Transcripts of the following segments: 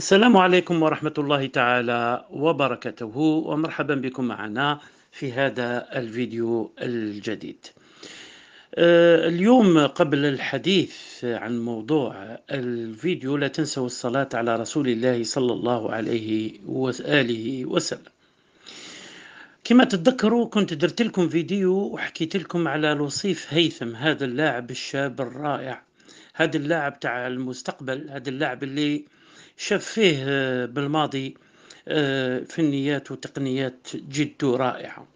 السلام عليكم ورحمة الله تعالى وبركاته ومرحبا بكم معنا في هذا الفيديو الجديد آه، اليوم قبل الحديث عن موضوع الفيديو لا تنسوا الصلاة على رسول الله صلى الله عليه وآله وسلم كما تتذكروا كنت درت لكم فيديو وحكيت لكم على لوصيف هيثم هذا اللاعب الشاب الرائع هذا اللاعب تاع المستقبل هذا اللاعب اللي شاف فيه آه، بالماضي آه، فنيات وتقنيات جد رائعة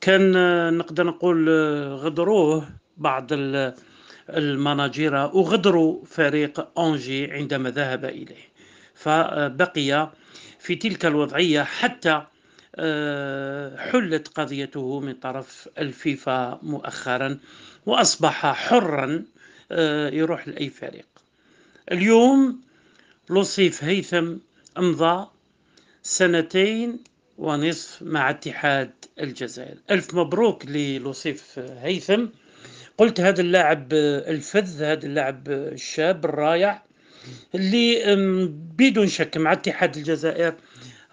كان آه، نقدر نقول غدروه بعض المناجرة وغدروا فريق أنجي عندما ذهب إليه فبقي في تلك الوضعية حتى حلت قضيته من طرف الفيفا مؤخرا وأصبح حرا يروح لأي فريق اليوم لصيف هيثم امضى سنتين ونصف مع اتحاد الجزائر ألف مبروك للوصيف هيثم قلت هذا اللاعب الفذ هذا اللاعب الشاب الرائع اللي بدون شك مع اتحاد الجزائر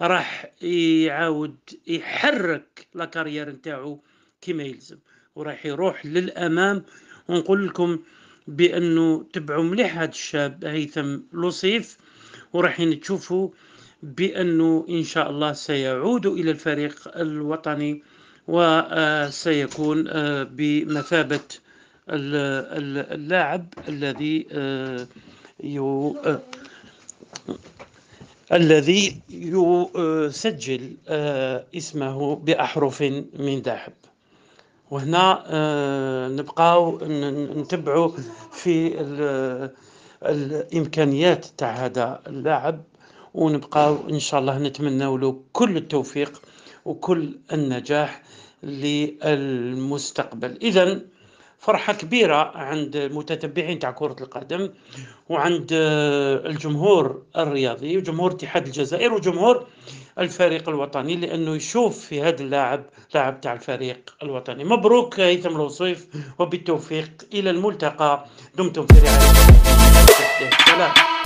راح يعاود يحرك لاكارير نتاعو كما يلزم وراح يروح للامام ونقول لكم بانه تبعوا مليح هذا الشاب هيثم لوصيف ورايحين تشوفوا بانه ان شاء الله سيعود الى الفريق الوطني وسيكون آه، آه، بمثابه اللاعب الذي آه، الذي يسجل اسمه باحرف من ذهب وهنا آه، نبقاو نتبعوا في الامكانيات تاع هذا اللاعب ونبقاو ان شاء الله نتمناو له كل التوفيق وكل النجاح للمستقبل اذا فرحه كبيره عند المتتبعين تاع كره القدم وعند آه، الجمهور الرياضي وجمهور اتحاد الجزائر وجمهور الفريق الوطني لانه يشوف في هذا اللاعب لاعب تاع الفريق الوطني مبروك هيثم الوصيف وبالتوفيق الى الملتقى دمتم في رعايه الله